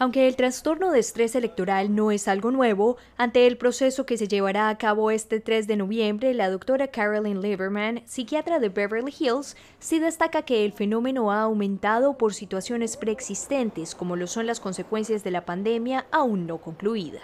Aunque el trastorno de estrés electoral no es algo nuevo, ante el proceso que se llevará a cabo este 3 de noviembre, la doctora Carolyn Lieberman, psiquiatra de Beverly Hills, sí destaca que el fenómeno ha aumentado por situaciones preexistentes, como lo son las consecuencias de la pandemia aún no concluida.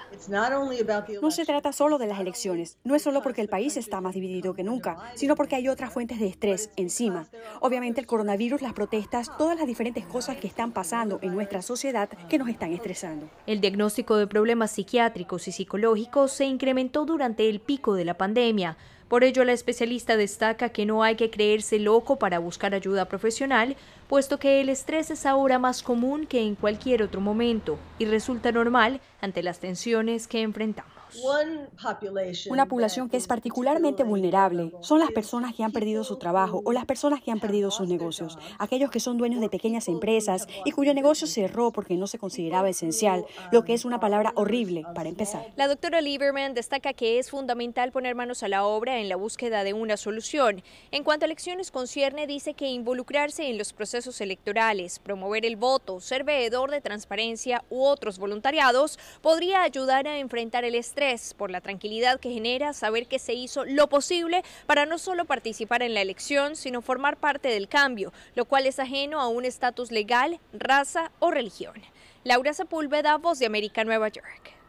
No se trata solo de las elecciones, no es solo porque el país está más dividido que nunca, sino porque hay otras fuentes de estrés encima. Obviamente el coronavirus, las protestas, todas las diferentes cosas que están pasando en nuestra sociedad que nos están estresando. El diagnóstico de problemas psiquiátricos y psicológicos se incrementó durante el pico de la pandemia, por ello, la especialista destaca que no hay que creerse loco para buscar ayuda profesional, puesto que el estrés es ahora más común que en cualquier otro momento y resulta normal ante las tensiones que enfrentamos. Una población que es particularmente vulnerable son las personas que han perdido su trabajo o las personas que han perdido sus negocios, aquellos que son dueños de pequeñas empresas y cuyo negocio cerró porque no se consideraba esencial, lo que es una palabra horrible para empezar. La doctora Lieberman destaca que es fundamental poner manos a la obra en la búsqueda de una solución. En cuanto a elecciones concierne, dice que involucrarse en los procesos electorales, promover el voto, ser veedor de transparencia u otros voluntariados podría ayudar a enfrentar el estrés por la tranquilidad que genera saber que se hizo lo posible para no solo participar en la elección, sino formar parte del cambio, lo cual es ajeno a un estatus legal, raza o religión. Laura Sepúlveda, Voz de América, Nueva York.